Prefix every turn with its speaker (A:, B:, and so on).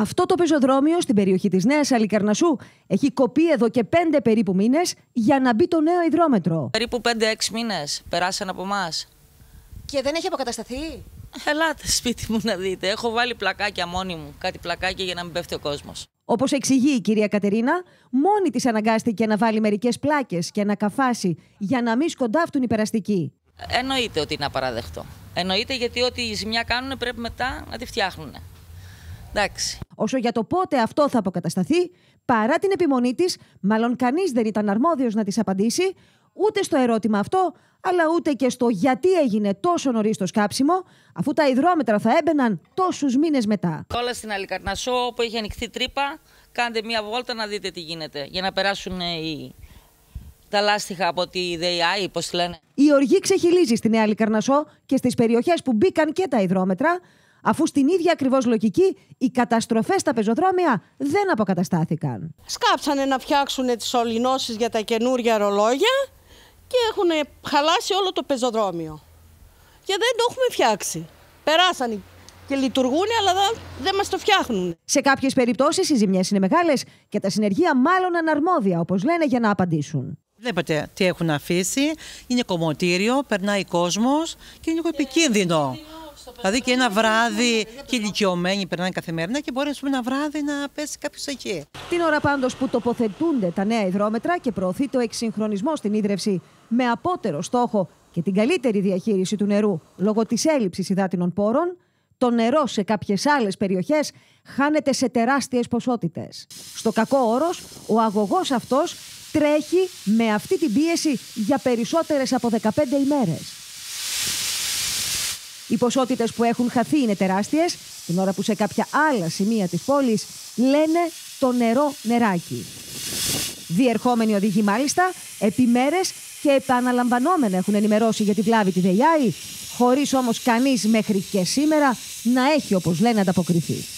A: Αυτό το πεζοδρόμιο στην περιοχή της Νέας Αλικαρνασού έχει κοπεί εδώ και πέντε περίπου μήνες για να μπει το νέο υδρόμετρο.
B: Περίπου 5-6 μήνες περάσαν από εμάς. Και δεν έχει αποκατασταθεί. Ελάτε σπίτι μου να δείτε. Έχω βάλει πλακάκια μόνη μου. Κάτι πλακάκια για να μην πέφτει ο κόσμος.
A: Όπως εξηγεί η κυρία Κατερίνα, μόνη της αναγκάστηκε να βάλει μερικές πλάκες και να καφάσει για να μην σκοντάφτουν οι περαστικοί.
B: Εννοείται ότι είναι απαραδεκτό. Εννοείται γιατί ό,τι ζημιά κάνουν πρέπει μετά να τη φτιάχνουν.
A: Εντάξει. Όσο για το πότε αυτό θα αποκατασταθεί, παρά την επιμονή της, μάλλον κανείς δεν ήταν αρμόδιος να της απαντήσει ούτε στο ερώτημα αυτό, αλλά ούτε και στο γιατί έγινε τόσο νωρίς το σκάψιμο, αφού τα υδρόμετρα θα έμπαιναν τόσους μήνες μετά.
B: Όλα στην Αλικαρνασό, όπου έχει ανοιχθεί τρύπα, κάντε μία βόλτα να δείτε τι γίνεται, για να περάσουν οι, τα λάστιχα από τη ΔΕΙΑΗ, πώ λένε.
A: Η οργή ξεχυλίζει στην Νέα Λικαρνασό και στις περιοχές που μπήκαν και τα υδρόμετρα, αφού στην ίδια ακριβώς λογική οι καταστροφές στα πεζοδρόμια δεν αποκαταστάθηκαν. Σκάψανε να φτιάξουν τις ολινώσεις για τα καινούργια ρολόγια και έχουν χαλάσει όλο το πεζοδρόμιο. Και δεν το έχουμε φτιάξει. Περάσανε και λειτουργούν, αλλά δεν μας το φτιάχνουν. Σε κάποιες περιπτώσεις οι ζημιές είναι μεγάλες και τα συνεργεία μάλλον αναρμόδια, όπως λένε, για να απαντήσουν. Βλέπετε τι έχουν αφήσει. Είναι κομμωτήριο, περνάει κόσμος και είναι λίγο επικίνδυνο. Δηλαδή και ένα βράδυ και ηλικιωμένοι περνάνε καθημερινά ναι, και μπορεί πούμε, ένα βράδυ να πέσει κάποιος εκεί. Την ώρα πάντως που τοποθετούνται τα νέα υδρόμετρα και προωθεί το εξυγχρονισμό στην ίδρυυση με απότερο στόχο και την καλύτερη διαχείριση του νερού λόγω της έλλειψης υδάτινων πόρων, το νερό σε κάποιες άλλες περιοχές χάνεται σε τεράστιες ποσότητες. Στο κακό όρος, ο αγωγός αυτός τρέχει με αυτή την πίεση για περισσότερες από 15 ημέρες. Οι ποσότητες που έχουν χαθεί είναι τεράστιες, την ώρα που σε κάποια άλλα σημεία της πόλης λένε το νερό νεράκι. Διερχόμενοι οδηγοί, μάλιστα, μέρες και επαναλαμβανόμενα έχουν ενημερώσει για τη βλάβη της ΔΕΙΑΗ, χωρίς όμως κανείς μέχρι και σήμερα να έχει, όπως λένε, ανταποκριθεί.